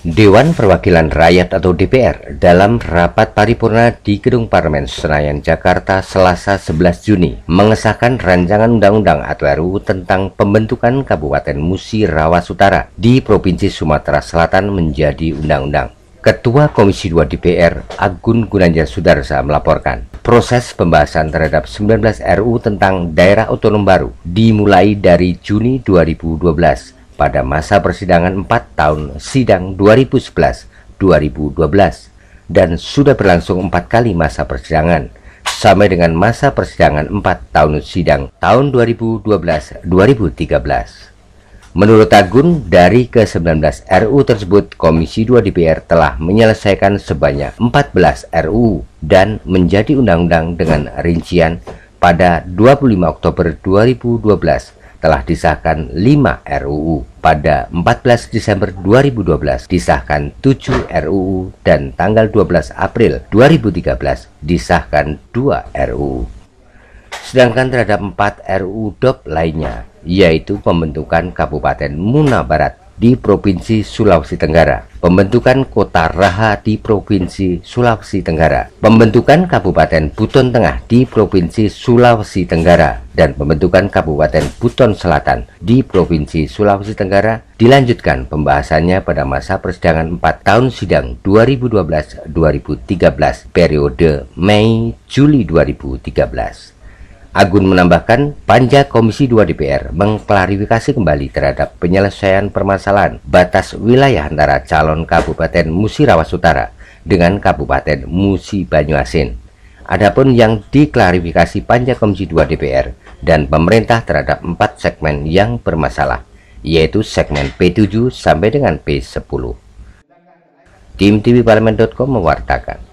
Dewan Perwakilan Rakyat atau DPR dalam rapat paripurna di Gedung Parlemen Senayan Jakarta Selasa 11 Juni mengesahkan rancangan undang-undang atau RU tentang pembentukan Kabupaten Musi Rawas Utara di Provinsi Sumatera Selatan menjadi undang-undang. Ketua Komisi 2 DPR Agun Gunanjar Sudarsa melaporkan proses pembahasan terhadap 19 RU tentang daerah otonom baru dimulai dari Juni 2012 pada masa persidangan 4 tahun sidang 2011-2012 dan sudah berlangsung empat kali masa persidangan sampai dengan masa persidangan 4 tahun sidang tahun 2012-2013. Menurut Agun, dari ke-19 RU tersebut, Komisi 2 DPR telah menyelesaikan sebanyak 14 RU dan menjadi undang-undang dengan rincian pada 25 Oktober 2012 telah disahkan 5 RUU. Pada 14 Desember 2012 disahkan 7 RUU dan tanggal 12 April 2013 disahkan 2 RUU. Sedangkan terhadap 4 RUU DOP lainnya, yaitu pembentukan Kabupaten Muna Barat di Provinsi Sulawesi Tenggara, pembentukan kota Raha di Provinsi Sulawesi Tenggara, pembentukan Kabupaten Buton Tengah di Provinsi Sulawesi Tenggara, dan pembentukan Kabupaten Buton Selatan di Provinsi Sulawesi Tenggara dilanjutkan pembahasannya pada masa persidangan 4 tahun sidang 2012-2013 periode Mei-Juli 2013. Agun menambahkan, panja Komisi 2 DPR mengklarifikasi kembali terhadap penyelesaian permasalahan batas wilayah antara calon Kabupaten Musi Rawas Utara dengan Kabupaten Musi Banyuasin. Adapun yang diklarifikasi panja Komisi 2 DPR dan pemerintah terhadap empat segmen yang bermasalah, yaitu segmen P7 sampai dengan P10. Tim TV Parlemen.com mewartakan.